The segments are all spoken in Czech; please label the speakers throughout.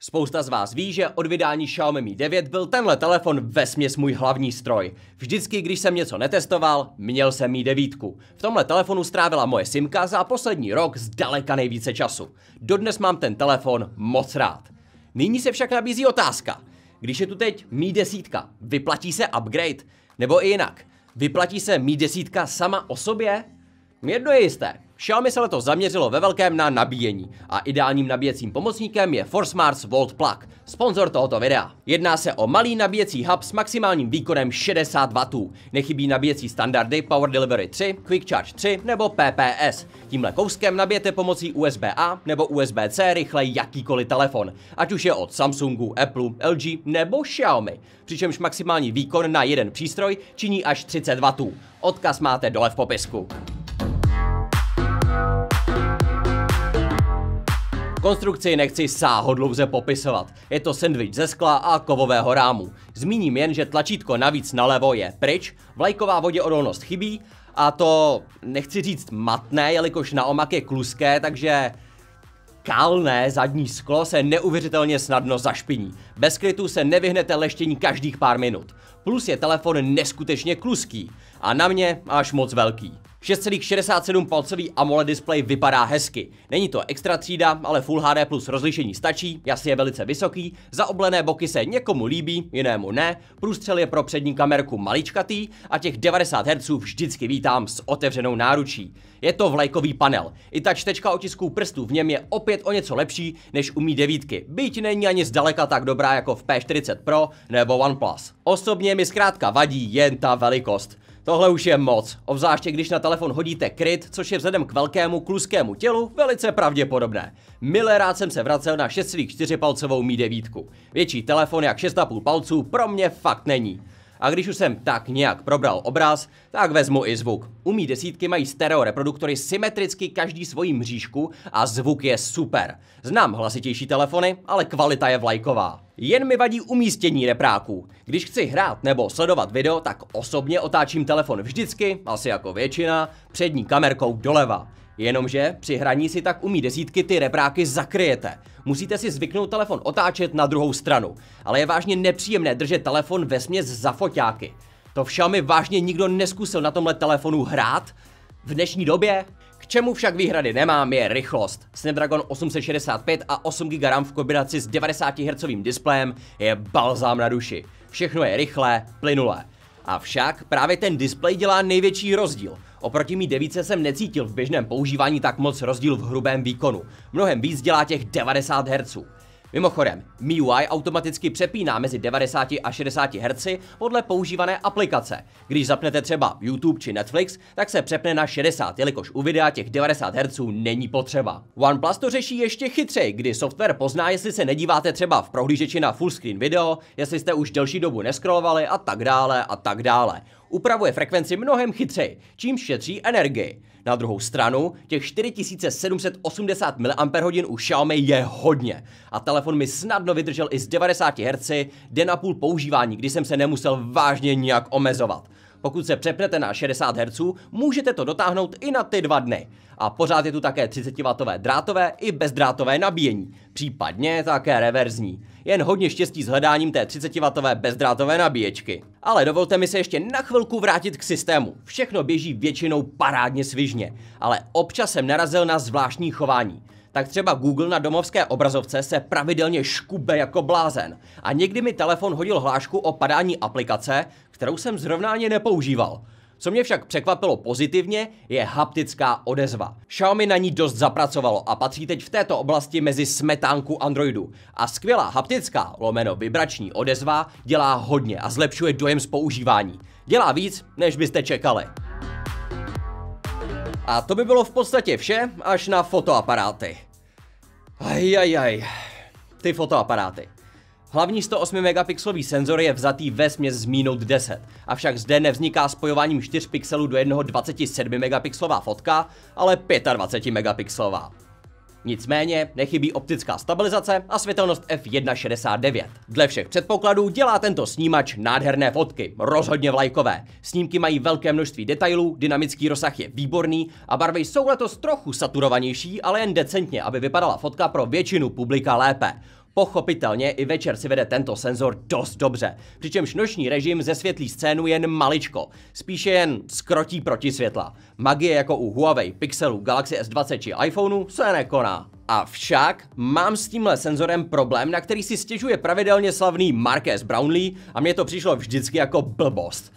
Speaker 1: Spousta z vás ví, že od vydání Xiaomi Mi 9 byl tenhle telefon vesměs můj hlavní stroj. Vždycky, když jsem něco netestoval, měl jsem Mi 9. V tomhle telefonu strávila moje simka za poslední rok zdaleka nejvíce času. Dodnes mám ten telefon moc rád. Nyní se však nabízí otázka. Když je tu teď Mi 10, vyplatí se upgrade? Nebo i jinak, vyplatí se Mi 10 sama o sobě? Jedno je jisté, Xiaomi se letos zaměřilo ve velkém na nabíjení a ideálním nabíjecím pomocníkem je Forsmars Volt Plug, sponsor tohoto videa. Jedná se o malý nabíjecí hub s maximálním výkonem 60 W. Nechybí nabíjecí standardy Power Delivery 3, Quick Charge 3 nebo PPS. Tímhle kouskem nabijete pomocí USB-A nebo USB-C rychle jakýkoliv telefon, ať už je od Samsungu, Apple, LG nebo Xiaomi. Přičemž maximální výkon na jeden přístroj činí až 30 W. Odkaz máte dole v popisku. Konstrukci nechci sáhodlouze popisovat. Je to sendvič ze skla a kovového rámu. Zmíním jen, že tlačítko navíc nalevo je pryč, vlajková voděodolnost chybí a to nechci říct matné, jelikož na omak je kluské, takže kalné zadní sklo se neuvěřitelně snadno zašpiní. Bez krytu se nevyhnete leštění každých pár minut. Plus je telefon neskutečně kluský a na mě až moc velký. 6,67 palcový AMOLED display vypadá hezky. Není to extra třída, ale Full HD plus rozlišení stačí, jas je velice vysoký, zaoblené boky se někomu líbí, jinému ne, průstřel je pro přední kamerku maličkatý a těch 90 Hz vždycky vítám s otevřenou náručí. Je to vlajkový panel, i ta čtečka otisků prstů v něm je opět o něco lepší, než umí devítky, byť není ani zdaleka tak dobrá jako v P40 Pro nebo OnePlus. Osobně mi zkrátka vadí jen ta velikost. Tohle už je moc, obzvláště když na telefon hodíte kryt, což je vzhledem k velkému kluskému tělu velice pravděpodobné. rád jsem se vracel na 6,4 palcovou Mi 9. Větší telefon jak 6,5 palců pro mě fakt není. A když už jsem tak nějak probral obraz, tak vezmu i zvuk. U Mi desítky mají stereo reproduktory symetricky každý svojí mřížku a zvuk je super. Znám hlasitější telefony, ale kvalita je vlajková. Jen mi vadí umístění repráků. Když chci hrát nebo sledovat video, tak osobně otáčím telefon vždycky, asi jako většina, přední kamerkou doleva. Jenomže při hraní si tak umí desítky ty repráky zakryjete. Musíte si zvyknout telefon otáčet na druhou stranu, ale je vážně nepříjemné držet telefon ve směs za foťáky. To však mi vážně nikdo neskusil na tomhle telefonu hrát, v dnešní době k čemu však výhrady nemám je rychlost. Snapdragon 865 a 8 GB RAM v kombinaci s 90 Hz displejem je balzám na duši. Všechno je rychlé, plynulé. Avšak právě ten displej dělá největší rozdíl. Oproti mi 9 jsem necítil v běžném používání tak moc rozdíl v hrubém výkonu. Mnohem víc dělá těch 90 Hz. Mimochodem, MIUI automaticky přepíná mezi 90 a 60 Hz podle používané aplikace. Když zapnete třeba YouTube či Netflix, tak se přepne na 60, jelikož u videa těch 90 Hz není potřeba. OnePlus to řeší ještě chytřej, kdy software pozná, jestli se nedíváte třeba v prohlížeči na fullscreen video, jestli jste už delší dobu neskrolovali a tak dále a tak dále upravuje frekvenci mnohem chytřeji, čím šetří energii. Na druhou stranu, těch 4780 mAh u Xiaomi je hodně a telefon mi snadno vydržel i z 90 Hz den a půl používání, kdy jsem se nemusel vážně nějak omezovat. Pokud se přepnete na 60 Hz, můžete to dotáhnout i na ty dva dny. A pořád je tu také 30W drátové i bezdrátové nabíjení, případně také reverzní. Jen hodně štěstí s hledáním té 30W bezdrátové nabíječky. Ale dovolte mi se ještě na chvilku vrátit k systému. Všechno běží většinou parádně svižně, ale občas jsem narazil na zvláštní chování tak třeba Google na domovské obrazovce se pravidelně škube jako blázen. A někdy mi telefon hodil hlášku o padání aplikace, kterou jsem zrovna ani nepoužíval. Co mě však překvapilo pozitivně, je haptická odezva. Xiaomi na ní dost zapracovalo a patří teď v této oblasti mezi smetánku Androidu. A skvělá haptická, lomeno vibrační odezva, dělá hodně a zlepšuje dojem z používání. Dělá víc, než byste čekali. A to by bylo v podstatě vše, až na fotoaparáty. Ajajaj, ty fotoaparáty. Hlavní 108 megapixelový senzor je vzatý ve směs z Mi Note 10, avšak zde nevzniká spojováním 4 pixelů do jednoho 27 megapixelová fotka, ale 25 megapixelová. Nicméně nechybí optická stabilizace a světelnost f1.69. Dle všech předpokladů dělá tento snímač nádherné fotky, rozhodně vlajkové. Snímky mají velké množství detailů, dynamický rozsah je výborný a barvy jsou letos trochu saturovanější, ale jen decentně, aby vypadala fotka pro většinu publika lépe. Pochopitelně i večer si vede tento senzor dost dobře, přičemž noční režim zesvětlí scénu jen maličko, spíše jen skrotí proti světla. Magie jako u Huawei, Pixelu, Galaxy S20 či iPhoneu se nekoná. Avšak mám s tímhle senzorem problém, na který si stěžuje pravidelně slavný Marques Brownlee a mně to přišlo vždycky jako blbost.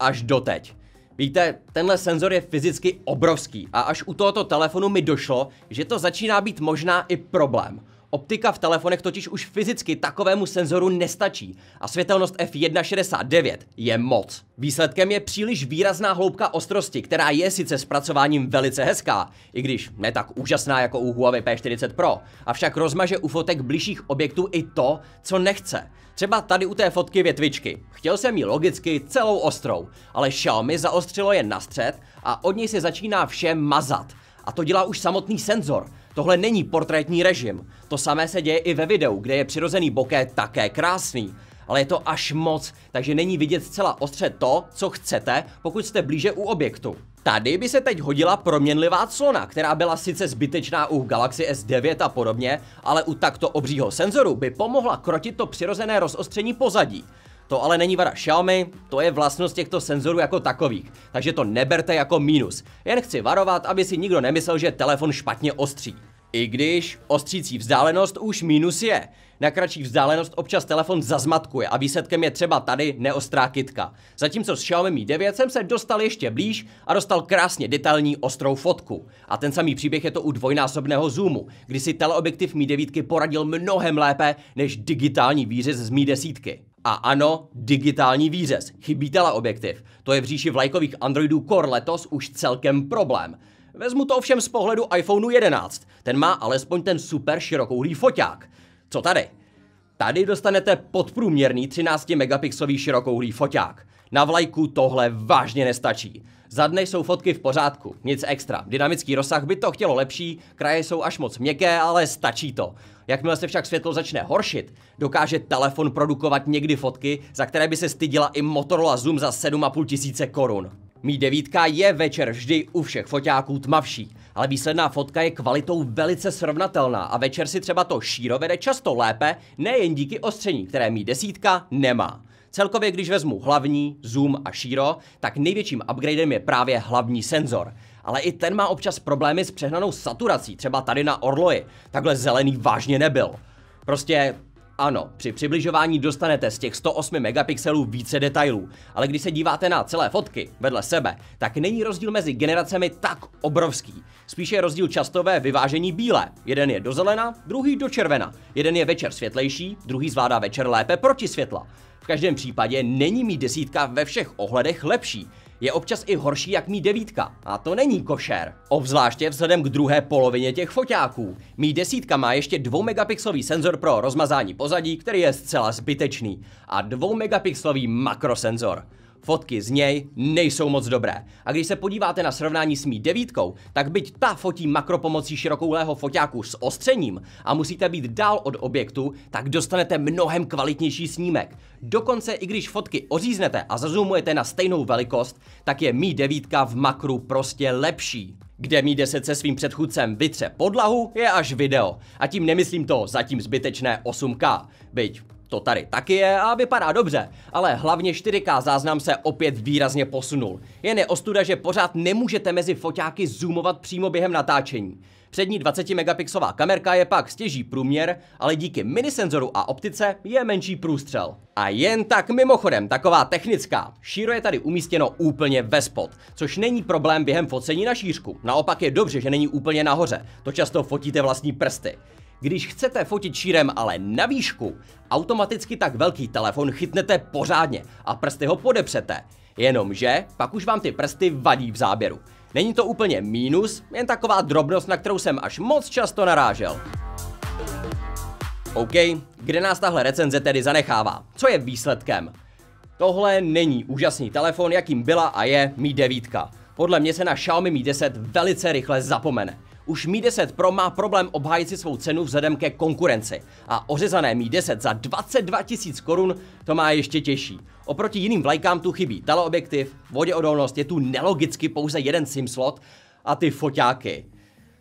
Speaker 1: Až doteď. Víte, tenhle senzor je fyzicky obrovský a až u tohoto telefonu mi došlo, že to začíná být možná i problém. Optika v telefonech totiž už fyzicky takovému senzoru nestačí a světelnost f1.69 je moc. Výsledkem je příliš výrazná hloubka ostrosti, která je sice zpracováním velice hezká, i když ne tak úžasná jako u Huawei P40 Pro, avšak rozmaže u fotek bližších objektů i to, co nechce. Třeba tady u té fotky větvičky. Chtěl jsem ji logicky celou ostrou, ale Xiaomi zaostřilo jen na střed a od něj se začíná vše mazat. A to dělá už samotný senzor, Tohle není portrétní režim. To samé se děje i ve videu, kde je přirozený boké také krásný. Ale je to až moc, takže není vidět zcela ostře to, co chcete, pokud jste blíže u objektu. Tady by se teď hodila proměnlivá clona, která byla sice zbytečná u Galaxy S9 a podobně, ale u takto obřího senzoru by pomohla krotit to přirozené rozostření pozadí. To ale není vada Xiaomi, to je vlastnost těchto senzorů jako takových, takže to neberte jako mínus. Jen chci varovat, aby si nikdo nemyslel, že telefon špatně ostří. I když ostřící vzdálenost už mínus je. Na kratší vzdálenost občas telefon zazmatkuje a výsledkem je třeba tady neostrá kytka. Zatímco s Xiaomi Mi 9 jsem se dostal ještě blíž a dostal krásně detailní ostrou fotku. A ten samý příběh je to u dvojnásobného zoomu, kdy si teleobjektiv Mi 9 poradil mnohem lépe než digitální výřez z Mi 10. A ano, digitální výřez, chybí teleobjektiv. To je v říši vlajkových Androidů Core letos už celkem problém. Vezmu to ovšem z pohledu iPhoneu 11, ten má alespoň ten super širokouhlý foťák. Co tady? Tady dostanete podprůměrný 13 megapixelový širokouhlý foťák. Na vlajku tohle vážně nestačí. Za dne jsou fotky v pořádku, nic extra. Dynamický rozsah by to chtělo lepší, kraje jsou až moc měkké, ale stačí to. Jakmile se však světlo začne horšit, dokáže telefon produkovat někdy fotky, za které by se stydila i Motorola Zoom za 7,5 tisíce korun. Mí devítka je večer vždy u všech foťáků tmavší, ale výsledná fotka je kvalitou velice srovnatelná a večer si třeba to šíro vede často lépe, nejen díky ostření, které mí desítka nemá. Celkově, když vezmu hlavní, zoom a šíro, tak největším upgradem je právě hlavní senzor. Ale i ten má občas problémy s přehnanou saturací, třeba tady na Orloji. Takhle zelený vážně nebyl. Prostě ano, při přibližování dostanete z těch 108 megapixelů více detailů, ale když se díváte na celé fotky vedle sebe, tak není rozdíl mezi generacemi tak obrovský. Spíše je rozdíl častové vyvážení bílé. Jeden je do zelena, druhý do červena. Jeden je večer světlejší, druhý zvládá večer lépe proti světla každém případě není mít desítka ve všech ohledech lepší. Je občas i horší jak mít devítka. A to není košer. Obzvláště vzhledem k druhé polovině těch foťáků. Mí desítka má ještě 2 megapixelový senzor pro rozmazání pozadí, který je zcela zbytečný. A 2 megapixelový makrosenzor. Fotky z něj nejsou moc dobré. A když se podíváte na srovnání s mý devítkou, tak byť ta fotí makro pomocí širokouhlého foťáku s ostřením a musíte být dál od objektu, tak dostanete mnohem kvalitnější snímek. Dokonce i když fotky oříznete a zazumujete na stejnou velikost, tak je Mi 9 v makru prostě lepší. Kde Mi 10 se svým předchůdcem vytře podlahu, je až video. A tím nemyslím to zatím zbytečné 8K. Byť to tady taky je a vypadá dobře, ale hlavně 4K záznam se opět výrazně posunul. Jen je ostuda, že pořád nemůžete mezi foťáky zoomovat přímo během natáčení. Přední 20 megapixelová kamerka je pak stěží průměr, ale díky minisenzoru a optice je menší průstřel. A jen tak mimochodem, taková technická. Šíro je tady umístěno úplně ve spod, což není problém během focení na šířku. Naopak je dobře, že není úplně nahoře. To často fotíte vlastní prsty. Když chcete fotit šírem ale na výšku, automaticky tak velký telefon chytnete pořádně a prsty ho podepřete. Jenomže pak už vám ty prsty vadí v záběru. Není to úplně mínus, jen taková drobnost, na kterou jsem až moc často narážel. OK, kde nás tahle recenze tedy zanechává? Co je výsledkem? Tohle není úžasný telefon, jakým byla a je Mi 9. Podle mě se na Xiaomi Mi 10 velice rychle zapomene. Už Mi 10 Pro má problém obhájit si svou cenu vzhledem ke konkurenci a ořezané Mi 10 za 22 tisíc korun to má ještě těžší. Oproti jiným vlajkám tu chybí teleobjektiv, voděodolnost, je tu nelogicky pouze jeden SIM slot a ty foťáky.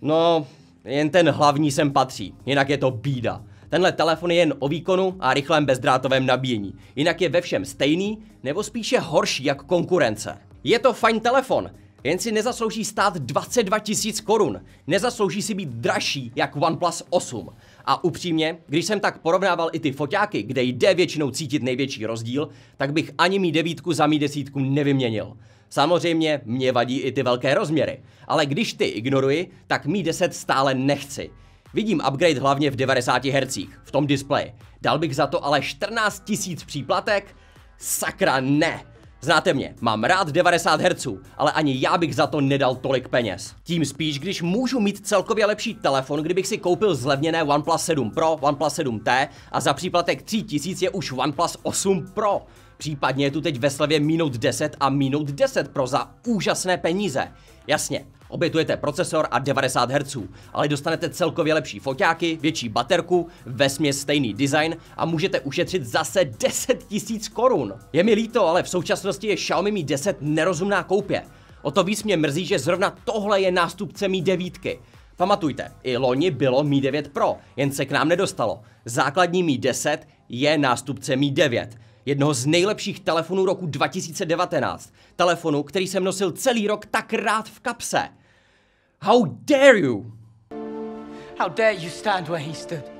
Speaker 1: No, jen ten hlavní sem patří, jinak je to bída. Tenhle telefon je jen o výkonu a rychlém bezdrátovém nabíjení. Jinak je ve všem stejný, nebo spíše horší jak konkurence. Je to fajn telefon, jen si nezaslouží stát 22 tisíc korun. Nezaslouží si být dražší jak OnePlus 8. A upřímně, když jsem tak porovnával i ty foťáky, kde jde většinou cítit největší rozdíl, tak bych ani mý devítku za mý desítku nevyměnil. Samozřejmě mě vadí i ty velké rozměry, ale když ty ignoruji, tak mý 10 stále nechci. Vidím upgrade hlavně v 90 Hz, v tom displeji. Dal bych za to ale 14 000 příplatek? Sakra ne! Znáte mě, mám rád 90 Hz, ale ani já bych za to nedal tolik peněz. Tím spíš, když můžu mít celkově lepší telefon, kdybych si koupil zlevněné OnePlus 7 Pro, OnePlus 7T a za příplatek 3000 je už OnePlus 8 Pro. Případně je tu teď ve slevě Minut 10 a Minut 10 pro za úžasné peníze. Jasně, obětujete procesor a 90 Hz, ale dostanete celkově lepší foťáky, větší baterku, vesměs stejný design a můžete ušetřit zase 10 000 korun. Je mi líto, ale v současnosti je Xiaomi Mi 10 nerozumná koupě. O to víc mě mrzí, že zrovna tohle je nástupce Mi 9. Pamatujte, i loni bylo Mi 9 Pro, jen se k nám nedostalo. Základní Mi 10 je nástupce Mi 9 jednoho z nejlepších telefonů roku 2019. Telefonu, který jsem nosil celý rok tak rád v kapse. How dare you! How dare you stand where he stood?